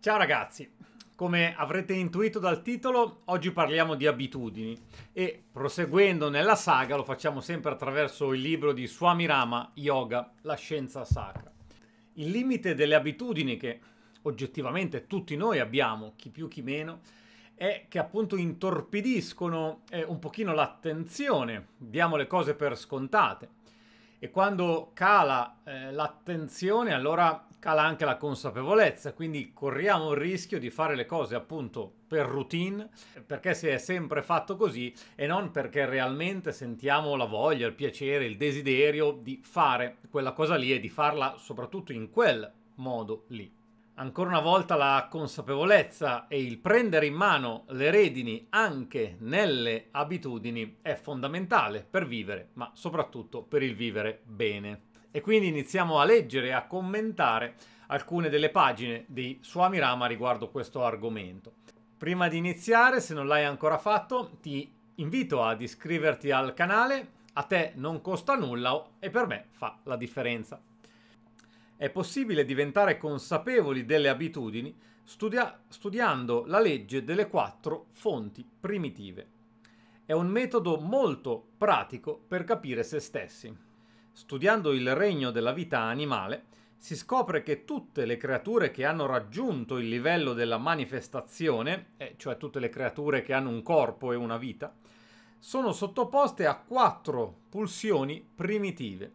Ciao ragazzi, come avrete intuito dal titolo, oggi parliamo di abitudini e proseguendo nella saga lo facciamo sempre attraverso il libro di Swami Rama, Yoga, la scienza sacra. Il limite delle abitudini che oggettivamente tutti noi abbiamo, chi più chi meno, è che appunto intorpidiscono eh, un pochino l'attenzione, diamo le cose per scontate e quando cala eh, l'attenzione allora cala anche la consapevolezza, quindi corriamo il rischio di fare le cose appunto per routine, perché si è sempre fatto così e non perché realmente sentiamo la voglia, il piacere, il desiderio di fare quella cosa lì e di farla soprattutto in quel modo lì. Ancora una volta la consapevolezza e il prendere in mano le redini anche nelle abitudini è fondamentale per vivere, ma soprattutto per il vivere bene e quindi iniziamo a leggere e a commentare alcune delle pagine di Swami Rama riguardo questo argomento. Prima di iniziare, se non l'hai ancora fatto, ti invito ad iscriverti al canale, a te non costa nulla e per me fa la differenza. È possibile diventare consapevoli delle abitudini studia studiando la legge delle quattro fonti primitive. È un metodo molto pratico per capire se stessi. Studiando il regno della vita animale, si scopre che tutte le creature che hanno raggiunto il livello della manifestazione, eh, cioè tutte le creature che hanno un corpo e una vita, sono sottoposte a quattro pulsioni primitive.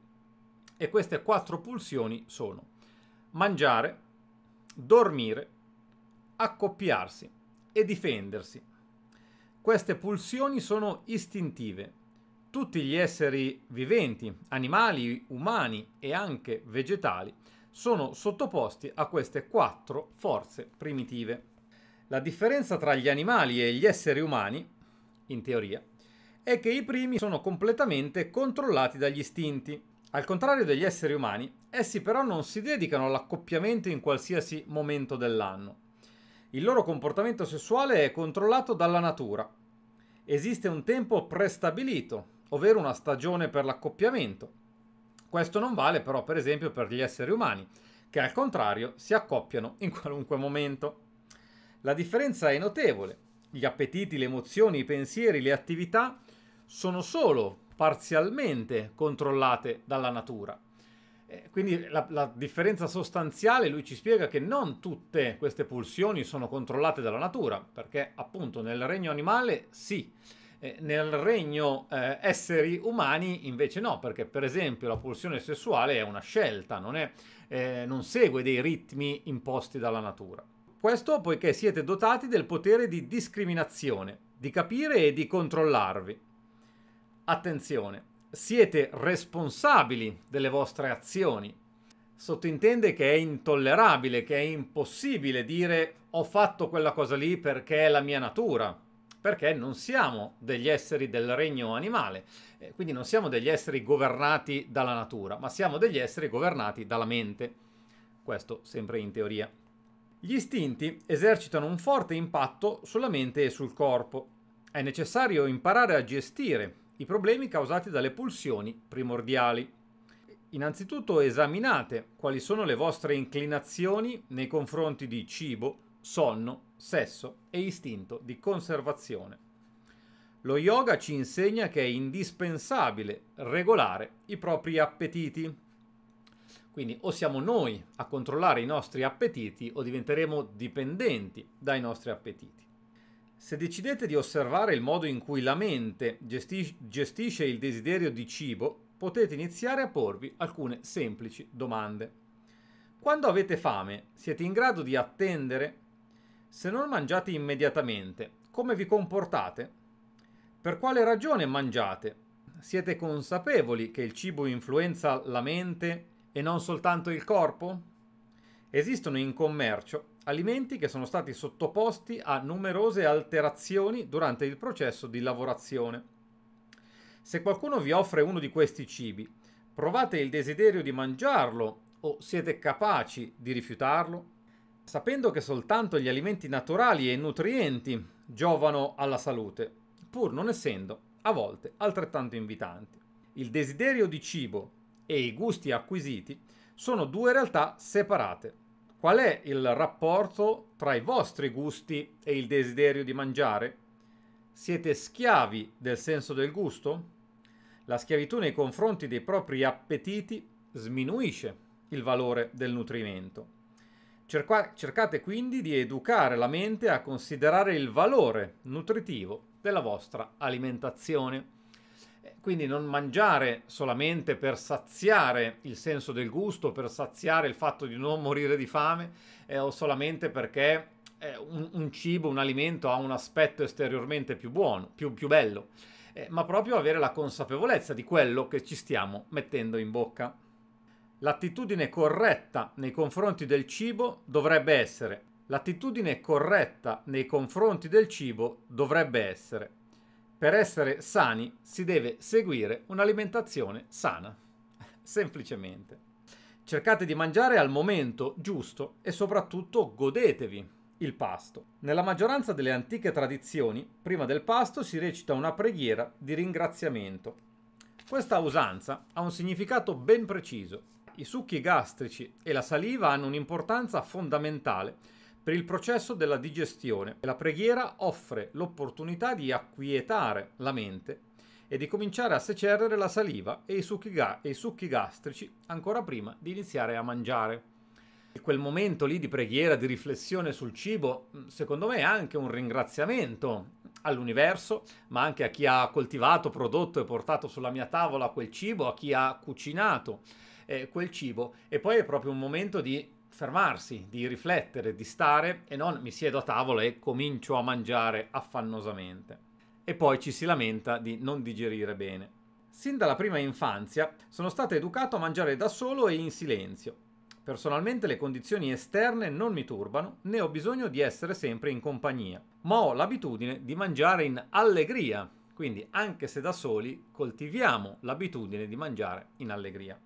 E queste quattro pulsioni sono mangiare, dormire, accoppiarsi e difendersi. Queste pulsioni sono istintive tutti gli esseri viventi, animali, umani e anche vegetali, sono sottoposti a queste quattro forze primitive. La differenza tra gli animali e gli esseri umani, in teoria, è che i primi sono completamente controllati dagli istinti. Al contrario degli esseri umani, essi però non si dedicano all'accoppiamento in qualsiasi momento dell'anno. Il loro comportamento sessuale è controllato dalla natura. Esiste un tempo prestabilito ovvero una stagione per l'accoppiamento. Questo non vale però per esempio per gli esseri umani, che al contrario si accoppiano in qualunque momento. La differenza è notevole. Gli appetiti, le emozioni, i pensieri, le attività sono solo parzialmente controllate dalla natura. Eh, quindi la, la, differenza sostanziale, lui ci spiega che non tutte queste pulsioni sono controllate dalla natura, perché appunto nel regno animale sì, eh, nel regno eh, esseri umani invece no, perché per esempio la pulsione sessuale è una scelta, non, è, eh, non segue dei ritmi imposti dalla natura. Questo poiché siete dotati del potere di discriminazione, di capire e di controllarvi. Attenzione, siete responsabili delle vostre azioni. Sottintende che è intollerabile, che è impossibile dire ho fatto quella cosa lì perché è la mia natura, perché non siamo degli esseri del regno animale, eh, quindi non siamo degli esseri governati dalla natura, ma siamo degli esseri governati dalla mente. Questo sempre in teoria. Gli istinti esercitano un forte impatto sulla mente e sul corpo. È necessario imparare a gestire i problemi causati dalle pulsioni primordiali. Innanzitutto esaminate quali sono le vostre inclinazioni nei confronti di cibo, sonno, sesso e istinto di conservazione. Lo yoga ci insegna che è indispensabile regolare i propri appetiti. Quindi o siamo noi a controllare i nostri appetiti o diventeremo dipendenti dai nostri appetiti. Se decidete di osservare il modo in cui la mente gestis- gestisce il desiderio di cibo, potete iniziare a porvi alcune semplici domande. Quando avete fame, siete in grado di attendere se non mangiate immediatamente, come vi comportate? Per quale ragione mangiate? Siete consapevoli che il cibo influenza la mente e non soltanto il corpo? Esistono in commercio alimenti che sono stati sottoposti a numerose alterazioni durante il processo di lavorazione. Se qualcuno vi offre uno di questi cibi, provate il desiderio di mangiarlo o siete capaci di rifiutarlo? sapendo che soltanto gli alimenti naturali e nutrienti giovano alla salute, pur non essendo a volte altrettanto invitanti. Il desiderio di cibo e i gusti acquisiti sono due realtà separate. Qual è il rapporto tra i vostri gusti e il desiderio di mangiare? Siete schiavi del senso del gusto? La schiavitù nei confronti dei propri appetiti sminuisce il valore del nutrimento. Cerca- cercate quindi di educare la mente a considerare il valore nutritivo della vostra alimentazione. Eh, quindi non mangiare solamente per saziare il senso del gusto, per saziare il fatto di non morire di fame eh, o solamente perché eh, un, un, cibo, un alimento ha un aspetto esteriormente più buono, più, più bello, eh, ma proprio avere la consapevolezza di quello che ci stiamo mettendo in bocca. L'attitudine corretta nei confronti del cibo dovrebbe essere. L'attitudine corretta nei confronti del cibo dovrebbe essere. Per essere sani si deve seguire un'alimentazione sana. Semplicemente. Cercate di mangiare al momento giusto e soprattutto godetevi il pasto. Nella maggioranza delle antiche tradizioni, prima del pasto si recita una preghiera di ringraziamento. Questa usanza ha un significato ben preciso i succhi gastrici e la saliva hanno un'importanza fondamentale per il processo della digestione e la preghiera offre l'opportunità di acquietare la mente e di cominciare a secerdere la saliva e i, ga- e i succhi, gastrici ancora prima di iniziare a mangiare. E quel momento lì di preghiera, di riflessione sul cibo, secondo me è anche un ringraziamento all'universo, ma anche a chi ha coltivato, prodotto e portato sulla mia tavola quel cibo, a chi ha cucinato eh, quel cibo e poi è proprio un momento di fermarsi, di riflettere, di stare e non mi siedo a tavola e comincio a mangiare affannosamente. E poi ci si lamenta di non digerire bene. Sin dalla prima infanzia sono stato educato a mangiare da solo e in silenzio. Personalmente le condizioni esterne non mi turbano, né ho bisogno di essere sempre in compagnia, ma ho l'abitudine di mangiare in allegria, quindi anche se da soli coltiviamo l'abitudine di mangiare in allegria.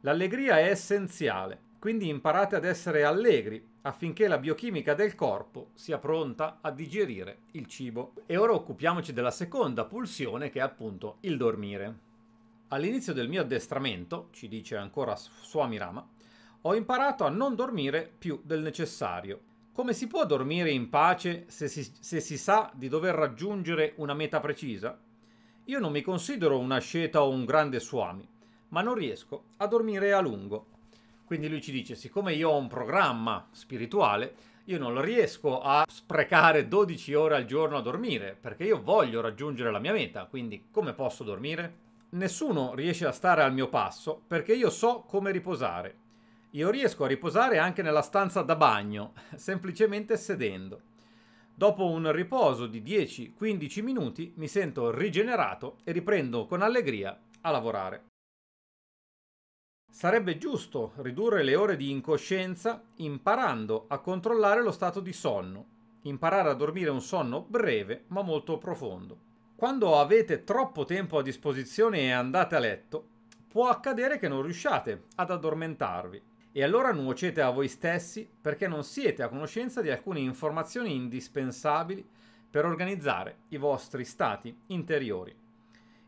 L'allegria è essenziale, quindi imparate ad essere allegri affinché la biochimica del corpo sia pronta a digerire il cibo. E ora occupiamoci della seconda pulsione che è appunto il dormire. All'inizio del mio addestramento, ci dice ancora Swami Rama, ho imparato a non dormire più del necessario. Come si può dormire in pace se si, se si sa di dover raggiungere una meta precisa? Io non mi considero un asceta o un grande Swami, ma non riesco a dormire a lungo. Quindi lui ci dice, siccome io ho un programma spirituale, io non riesco a sprecare 12 ore al giorno a dormire, perché io voglio raggiungere la mia meta, quindi come posso dormire? Nessuno riesce a stare al mio passo perché io so come riposare. Io riesco a riposare anche nella stanza da bagno, semplicemente sedendo. Dopo un riposo di 10-15 minuti mi sento rigenerato e riprendo con allegria a lavorare. Sarebbe giusto ridurre le ore di incoscienza imparando a controllare lo stato di sonno, imparare a dormire un sonno breve ma molto profondo. Quando avete troppo tempo a disposizione e andate a letto, può accadere che non riusciate ad addormentarvi e allora nuocete a voi stessi perché non siete a conoscenza di alcune informazioni indispensabili per organizzare i vostri stati interiori.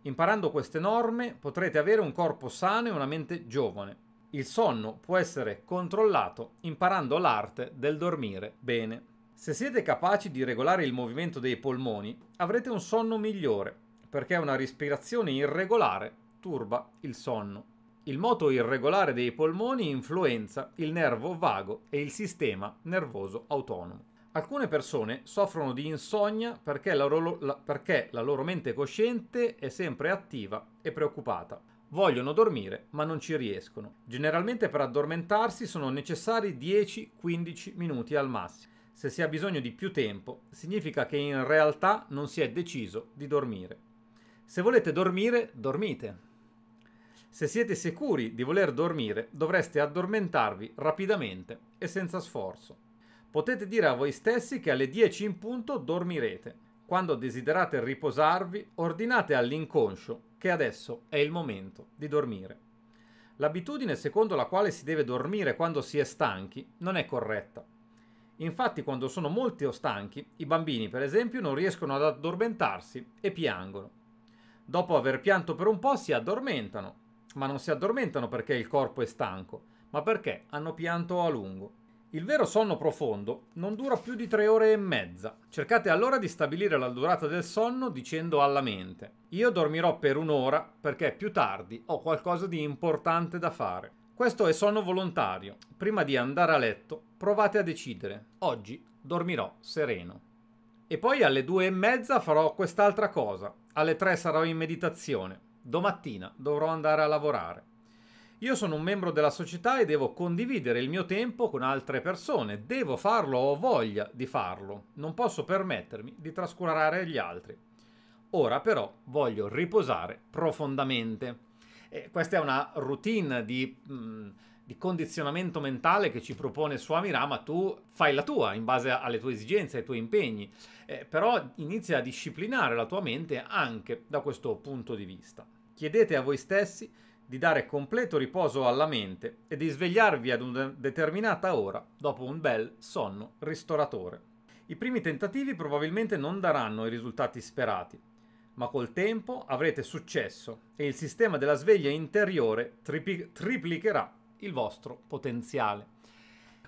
Imparando queste norme potrete avere un corpo sano e una mente giovane. Il sonno può essere controllato imparando l'arte del dormire bene. Se siete capaci di regolare il movimento dei polmoni, avrete un sonno migliore, perché una respirazione irregolare turba il sonno. Il moto irregolare dei polmoni influenza il nervo vago e il sistema nervoso autonomo. Alcune persone soffrono di insonnia perché la, loro, la, perché la, loro, mente cosciente è sempre attiva e preoccupata. Vogliono dormire ma non ci riescono. Generalmente per addormentarsi sono necessari 10-15 minuti al massimo. Se si ha bisogno di più tempo, significa che in realtà non si è deciso di dormire. Se volete dormire, dormite. Se siete sicuri di voler dormire, dovreste addormentarvi rapidamente e senza sforzo. Potete dire a voi stessi che alle 10 in punto dormirete. Quando desiderate riposarvi, ordinate all'inconscio che adesso è il momento di dormire. L'abitudine secondo la quale si deve dormire quando si è stanchi non è corretta. Infatti quando sono molti o stanchi, i bambini per esempio non riescono ad addormentarsi e piangono. Dopo aver pianto per un po' si addormentano, ma non si addormentano perché il corpo è stanco, ma perché hanno pianto a lungo. Il vero sonno profondo non dura più di tre ore e mezza. Cercate allora di stabilire la durata del sonno dicendo alla mente io dormirò per un'ora perché più tardi ho qualcosa di importante da fare. Questo è sonno volontario. Prima di andare a letto provate a decidere oggi dormirò sereno. E poi alle due e mezza farò quest'altra cosa. Alle tre sarò in meditazione. Domattina dovrò andare a lavorare. Io sono un membro della società e devo condividere il mio tempo con altre persone, devo farlo, ho voglia di farlo, non posso permettermi di trascurare gli altri. Ora però voglio riposare profondamente. E eh, questa è una routine di, mm, di condizionamento mentale che ci propone Swami Rama, tu fai la tua in base alle tue esigenze, ai tuoi impegni, eh, però inizia a disciplinare la tua mente anche da questo punto di vista. Chiedete a voi stessi di dare completo riposo alla mente e di svegliarvi ad una determinata ora dopo un bel sonno ristoratore. I primi tentativi probabilmente non daranno i risultati sperati, ma col tempo avrete successo e il sistema della sveglia interiore tripi- triplicherà il vostro potenziale.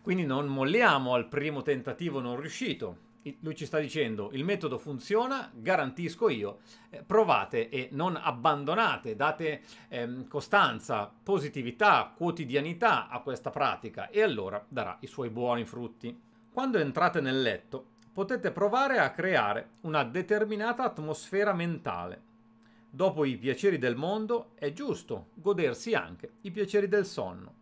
Quindi non molliamo al primo tentativo non riuscito, lui ci sta dicendo il metodo funziona, garantisco io, eh, provate e non abbandonate, date ehm, costanza, positività, quotidianità a questa pratica e allora darà i suoi buoni frutti. Quando entrate nel letto potete provare a creare una determinata atmosfera mentale. Dopo i piaceri del mondo è giusto godersi anche i piaceri del sonno.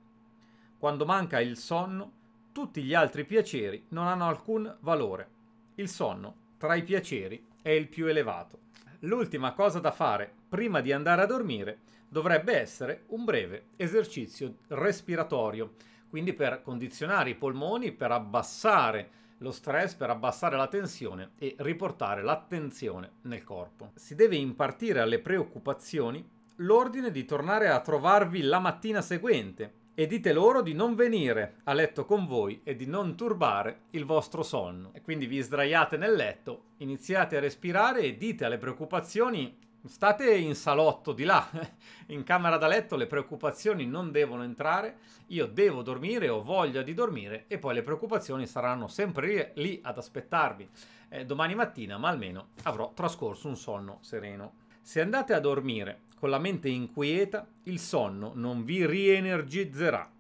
Quando manca il sonno, tutti gli altri piaceri non hanno alcun valore il sonno, tra i piaceri, è il più elevato. L'ultima cosa da fare prima di andare a dormire dovrebbe essere un breve esercizio respiratorio, quindi per condizionare i polmoni, per abbassare lo stress, per abbassare la tensione e riportare l'attenzione nel corpo. Si deve impartire alle preoccupazioni l'ordine di tornare a trovarvi la mattina seguente e dite loro di non venire a letto con voi e di non turbare il vostro sonno. E quindi vi sdraiate nel letto, iniziate a respirare e dite alle preoccupazioni state in salotto di là, in camera da letto le preoccupazioni non devono entrare, io devo dormire, ho voglia di dormire e poi le preoccupazioni saranno sempre lì ad aspettarvi eh, domani mattina, ma almeno avrò trascorso un sonno sereno. Se andate a dormire con la mente inquieta il sonno non vi rienergizzerà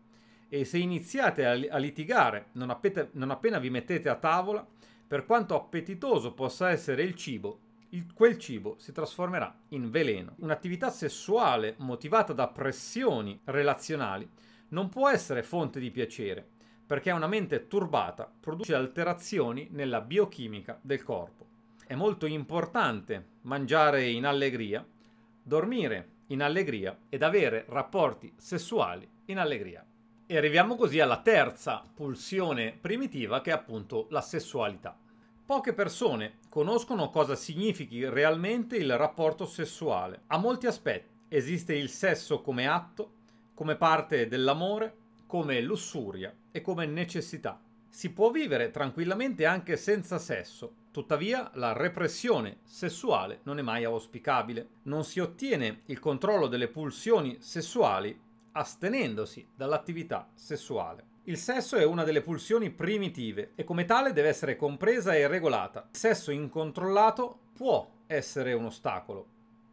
e se iniziate a litigare non, appena, non appena vi mettete a tavola, per quanto appetitoso possa essere il cibo, il, quel cibo si trasformerà in veleno. Un'attività sessuale motivata da pressioni relazionali non può essere fonte di piacere, perché una mente turbata produce alterazioni nella biochimica del corpo. È molto importante mangiare in allegria dormire in allegria ed avere rapporti sessuali in allegria. E arriviamo così alla terza pulsione primitiva che è appunto la sessualità. Poche persone conoscono cosa significhi realmente il rapporto sessuale. A molti aspetti. Esiste il sesso come atto, come parte dell'amore, come lussuria e come necessità. Si può vivere tranquillamente anche senza sesso, Tuttavia, la repressione sessuale non è mai auspicabile. Non si ottiene il controllo delle pulsioni sessuali astenendosi dall'attività sessuale. Il sesso è una delle pulsioni primitive e come tale deve essere compresa e regolata. Il sesso incontrollato può essere un ostacolo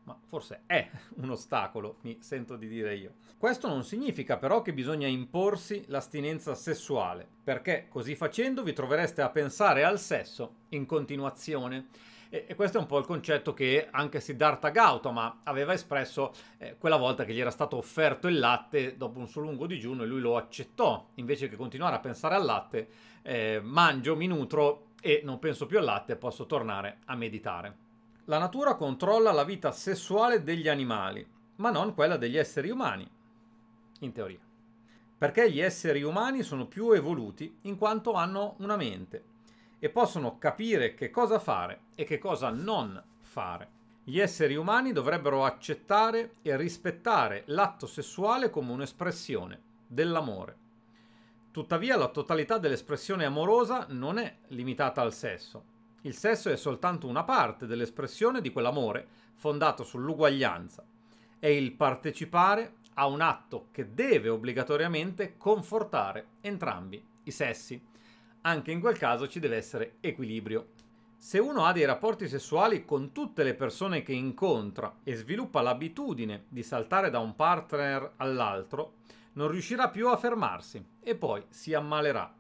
ma forse è un ostacolo, mi sento di dire io. Questo non significa però che bisogna imporsi l'astinenza sessuale, perché così facendo vi trovereste a pensare al sesso in continuazione. E, questo è un po' il concetto che anche Siddhartha Gautama aveva espresso eh, quella volta che gli era stato offerto il latte dopo un suo lungo digiuno e lui lo accettò. Invece che continuare a pensare al latte, eh, mangio, mi nutro e non penso più al latte, posso tornare a meditare. La natura controlla la vita sessuale degli animali, ma non quella degli esseri umani, in teoria. Perché gli esseri umani sono più evoluti in quanto hanno una mente e possono capire che cosa fare e che cosa non fare. Gli esseri umani dovrebbero accettare e rispettare l'atto sessuale come un'espressione dell'amore. Tuttavia la totalità dell'espressione amorosa non è limitata al sesso, il sesso è soltanto una parte dell'espressione di quell'amore fondato sull'uguaglianza. È il partecipare a un atto che deve obbligatoriamente confortare entrambi i sessi. Anche in quel caso ci deve essere equilibrio. Se uno ha dei rapporti sessuali con tutte le persone che incontra e sviluppa l'abitudine di saltare da un partner all'altro, non riuscirà più a fermarsi e poi si ammalerà,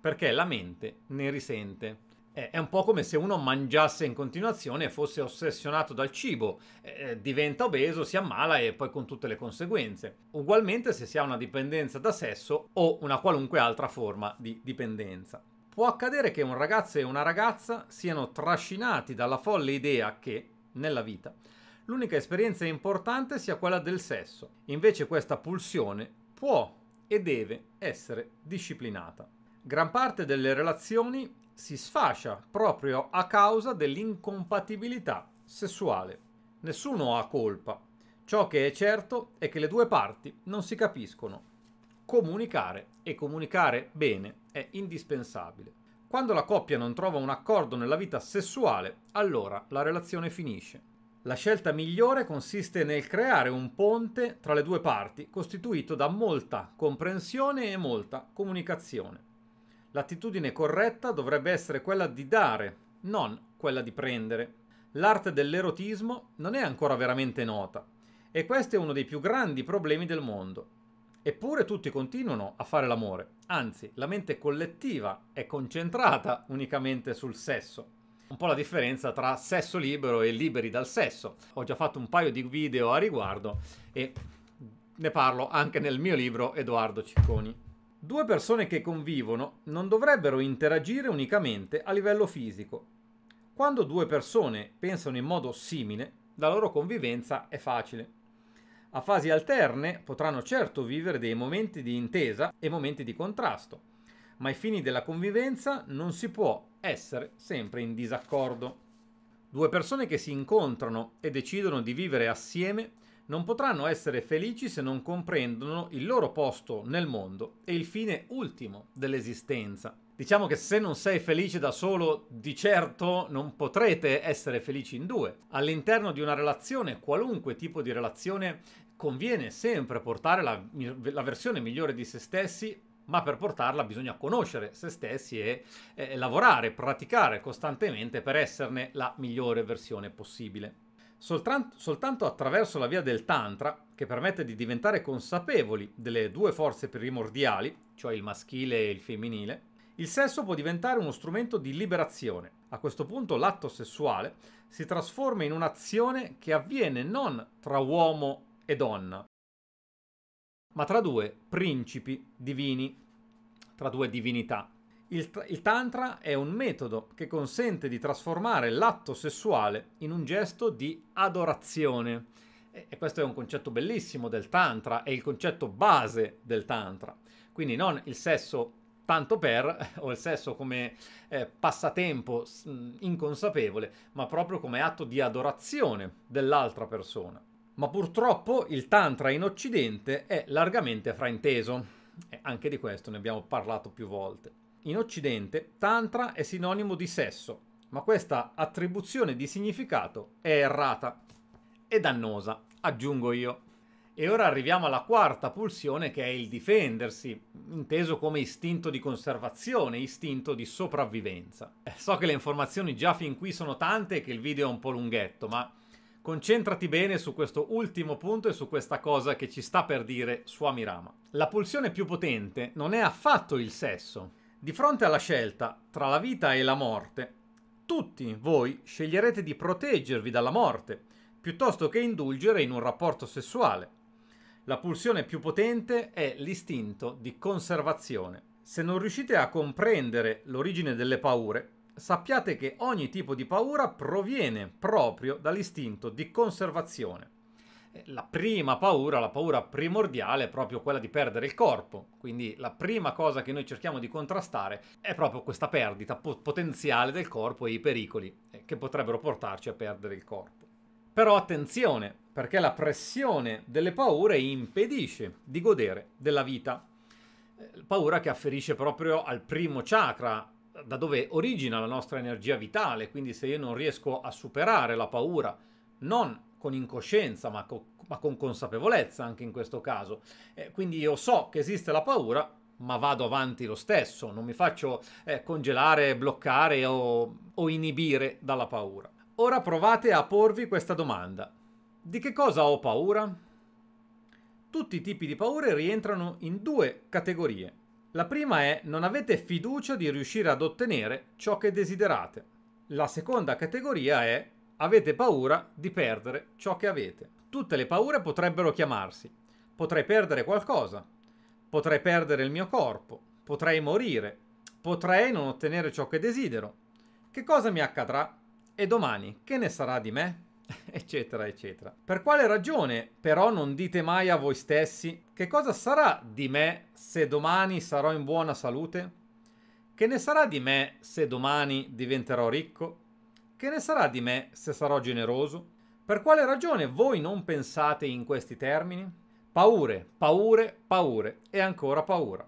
perché la mente ne risente. Eh, è un po' come se uno mangiasse in continuazione e fosse ossessionato dal cibo, eh, eh, diventa obeso, si ammala e poi con tutte le conseguenze. Ugualmente se si ha una dipendenza da sesso o una qualunque altra forma di dipendenza. Può accadere che un ragazzo e una ragazza siano trascinati dalla folle idea che, nella vita, l'unica esperienza importante sia quella del sesso. Invece questa pulsione può e deve essere disciplinata. Gran parte delle relazioni si sfascia proprio a causa dell'incompatibilità sessuale. Nessuno ha colpa. Ciò che è certo è che le due parti non si capiscono. Comunicare e comunicare bene è indispensabile. Quando la coppia non trova un accordo nella vita sessuale, allora la relazione finisce. La scelta migliore consiste nel creare un ponte tra le due parti costituito da molta comprensione e molta comunicazione. L'attitudine corretta dovrebbe essere quella di dare, non quella di prendere. L'arte dell'erotismo non è ancora veramente nota e questo è uno dei più grandi problemi del mondo. Eppure tutti continuano a fare l'amore, anzi la mente collettiva è concentrata unicamente sul sesso. Un po' la differenza tra sesso libero e liberi dal sesso. Ho già fatto un paio di video a riguardo e ne parlo anche nel mio libro Edoardo Cicconi. Due persone che convivono non dovrebbero interagire unicamente a livello fisico. Quando due persone pensano in modo simile, la loro convivenza è facile. A fasi alterne potranno certo vivere dei momenti di intesa e momenti di contrasto, ma ai fini della convivenza non si può essere sempre in disaccordo. Due persone che si incontrano e decidono di vivere assieme non potranno essere felici se non comprendono il loro posto nel mondo e il fine ultimo dell'esistenza. Diciamo che se non sei felice da solo, di certo non potrete essere felici in due. All'interno di una relazione, qualunque tipo di relazione, conviene sempre portare la, la versione migliore di se stessi ma per portarla bisogna conoscere se stessi e eh, lavorare, praticare costantemente per esserne la migliore versione possibile. Soltanto, soltanto attraverso la via del Tantra, che permette di diventare consapevoli delle due forze primordiali, cioè il maschile e il femminile, il sesso può diventare uno strumento di liberazione. A questo punto l'atto sessuale si trasforma in un'azione che avviene non tra uomo e donna, ma tra due principi divini, tra due divinità. Il, il, tantra è un metodo che consente di trasformare l'atto sessuale in un gesto di adorazione. E, e questo è un concetto bellissimo del tantra, è il concetto base del tantra. Quindi non il sesso tanto per, o il sesso come eh, passatempo inconsapevole, ma proprio come atto di adorazione dell'altra persona. Ma purtroppo il tantra in Occidente è largamente frainteso, e anche di questo ne abbiamo parlato più volte in Occidente tantra è sinonimo di sesso, ma questa attribuzione di significato è errata e dannosa, aggiungo io. E ora arriviamo alla quarta pulsione che è il difendersi, inteso come istinto di conservazione, istinto di sopravvivenza. Eh, so che le informazioni già fin qui sono tante e che il video è un po' lunghetto, ma concentrati bene su questo ultimo punto e su questa cosa che ci sta per dire Suamirama. La pulsione più potente non è affatto il sesso, di fronte alla scelta tra la vita e la morte, tutti voi sceglierete di proteggervi dalla morte piuttosto che indulgere in un rapporto sessuale. La pulsione più potente è l'istinto di conservazione. Se non riuscite a comprendere l'origine delle paure, sappiate che ogni tipo di paura proviene proprio dall'istinto di conservazione la prima paura, la paura primordiale è proprio quella di perdere il corpo, quindi la prima cosa che noi cerchiamo di contrastare è proprio questa perdita potenziale del corpo e i pericoli eh, che potrebbero portarci a perdere il corpo. Però attenzione, perché la pressione delle paure impedisce di godere della vita. Eh, paura che afferisce proprio al primo chakra, da dove origina la nostra energia vitale, quindi se io non riesco a superare la paura, non con incoscienza, ma, co- ma con consapevolezza anche in questo caso. Eh, quindi io so che esiste la paura, ma vado avanti lo stesso, non mi faccio eh, congelare, bloccare o, o inibire dalla paura. Ora provate a porvi questa domanda. Di che cosa ho paura? Tutti i tipi di paure rientrano in due categorie. La prima è non avete fiducia di riuscire ad ottenere ciò che desiderate. La seconda categoria è Avete paura di perdere ciò che avete. Tutte le paure potrebbero chiamarsi. Potrei perdere qualcosa. Potrei perdere il mio corpo. Potrei morire. Potrei non ottenere ciò che desidero. Che cosa mi accadrà? E domani, che ne sarà di me? eccetera, eccetera. Per quale ragione però non dite mai a voi stessi che cosa sarà di me se domani sarò in buona salute? Che ne sarà di me se domani diventerò ricco? Che ne sarà di me se sarò generoso? Per quale ragione voi non pensate in questi termini? Paure, paure, paure e ancora paura.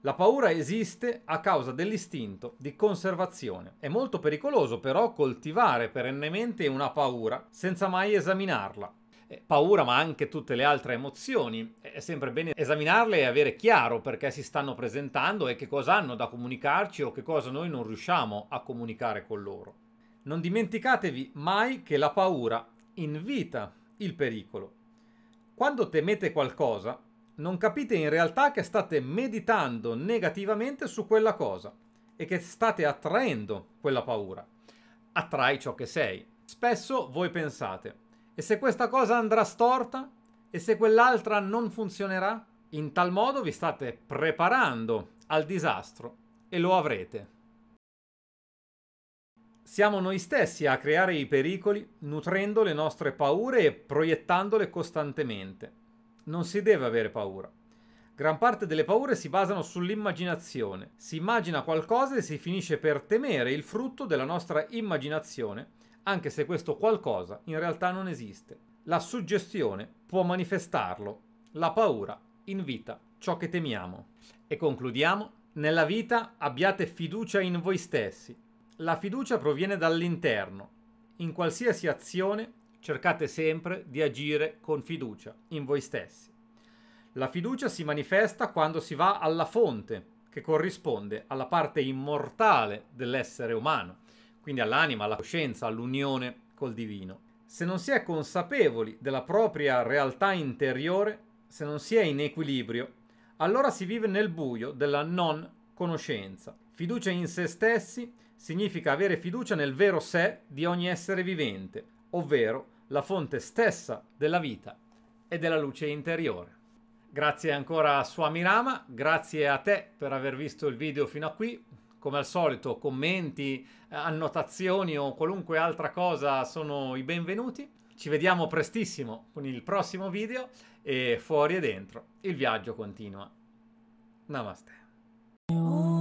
La paura esiste a causa dell'istinto di conservazione. È molto pericoloso però coltivare perennemente una paura senza mai esaminarla. Eh, paura ma anche tutte le altre emozioni. È sempre bene esaminarle e avere chiaro perché si stanno presentando e che cosa hanno da comunicarci o che cosa noi non riusciamo a comunicare con loro. Non dimenticatevi mai che la paura invita il pericolo. Quando temete qualcosa, non capite in realtà che state meditando negativamente su quella cosa e che state attraendo quella paura. Attrai ciò che sei. Spesso voi pensate, e se questa cosa andrà storta? E se quell'altra non funzionerà? In tal modo vi state preparando al disastro e lo avrete. Siamo noi stessi a creare i pericoli nutrendo le nostre paure e proiettandole costantemente. Non si deve avere paura. Gran parte delle paure si basano sull'immaginazione. Si immagina qualcosa e si finisce per temere il frutto della nostra immaginazione, anche se questo qualcosa in realtà non esiste. La suggestione può manifestarlo. La paura invita ciò che temiamo. E concludiamo. Nella vita abbiate fiducia in voi stessi la fiducia proviene dall'interno. In qualsiasi azione cercate sempre di agire con fiducia in voi stessi. La fiducia si manifesta quando si va alla fonte, che corrisponde alla parte immortale dell'essere umano, quindi all'anima, alla coscienza, all'unione col divino. Se non si è consapevoli della propria realtà interiore, se non si è in equilibrio, allora si vive nel buio della non conoscenza. Fiducia in se stessi significa avere fiducia nel vero sé di ogni essere vivente, ovvero la fonte stessa della vita e della luce interiore. Grazie ancora a Swami Rama, grazie a te per aver visto il video fino a qui. Come al solito commenti, eh, annotazioni o qualunque altra cosa sono i benvenuti. Ci vediamo prestissimo con il prossimo video e fuori e dentro il viaggio continua. Namaste. Oh.